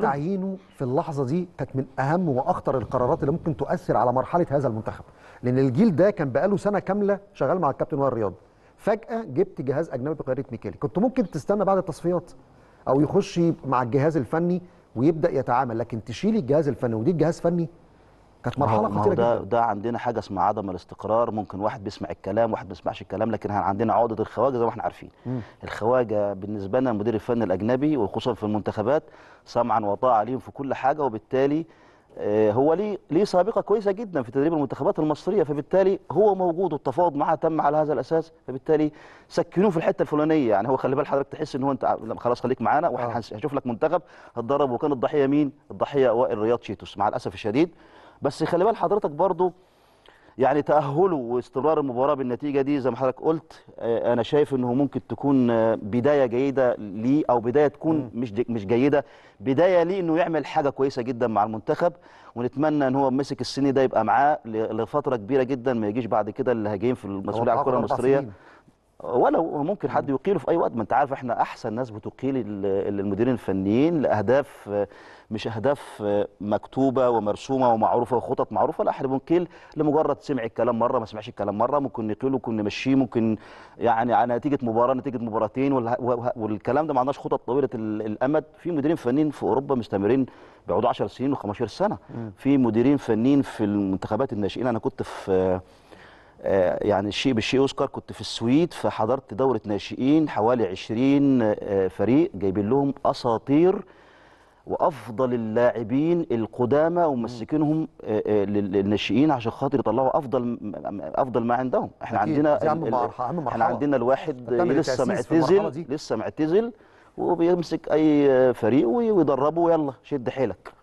تعيينه في اللحظه دي كانت من اهم واخطر القرارات اللي ممكن تؤثر على مرحله هذا المنتخب لان الجيل ده كان بقاله سنه كامله شغال مع الكابتن وائل رياض فجاه جبت جهاز اجنبي بقياده ميكالي كنت ممكن تستنى بعد التصفيات او يخش مع الجهاز الفني ويبدا يتعامل لكن تشيل الجهاز الفني ودي جهاز فني كانت مرحله خطيره جدا ده عندنا حاجه اسمها عدم الاستقرار ممكن واحد بيسمع الكلام واحد ما بيسمعش الكلام لكن عندنا عقده الخواجه زي ما احنا عارفين مم. الخواجه بالنسبه لنا المدير الفني الاجنبي وخصوصا في المنتخبات سمعا وطاعه ليهم في كل حاجه وبالتالي آه، هو ليه ليه سابقه كويسه جدا في تدريب المنتخبات المصريه فبالتالي هو موجود والتفاوض معاه تم على هذا الاساس فبالتالي سكنوه في الحته الفلانيه يعني هو خلي بال حضرتك تحس ان هو انت خلاص خليك معانا آه. واحنا هنشوف لك منتخب هتدرب وكان الضحيه مين؟ الضحيه وائل رياض شيتوس مع الاسف الشديد بس خلي بال حضرتك برضو يعني تأهله واستمرار المباراة بالنتيجة دي زي ما حضرتك قلت آه، أنا شايف أنه ممكن تكون آه، بداية جيدة ليه أو بداية تكون مش مش جيدة بداية ليه أنه يعمل حاجة كويسة جدا مع المنتخب ونتمنى أن هو مسك السن ده يبقى معاه لفترة كبيرة جدا ما يجيش بعد كده اللي اللاجئين في المسؤولية على الكرة المصرية ولو ممكن حد يقيله في اي وقت ما انت عارف احنا احسن ناس بتقيل المديرين الفنيين لاهداف مش اهداف مكتوبه ومرسومه ومعروفه وخطط معروفه لا احنا بنقيل لمجرد سمع الكلام مره ما سمعش الكلام مره ممكن نقيله ممكن نمشيه ممكن يعني على نتيجه مباراه نتيجه مباراتين والكلام ده ما عندناش خطط طويله الامد في مديرين فنيين في اوروبا مستمرين بيقعدوا 10 سنين و15 سنه في مديرين فنيين في المنتخبات الناشئين انا كنت في آه، يعني الشيء بالشيء يذكر كنت في السويد فحضرت دوره ناشئين حوالي 20 آه، فريق جايبين لهم اساطير وافضل اللاعبين القدامى ومسكينهم آه، للناشئين عشان خاطر يطلعوا افضل افضل ما عندهم احنا عندنا احنا عندنا الواحد لسه معتزل لسه معتزل وبيمسك اي فريق ويدربه يلا شد حيلك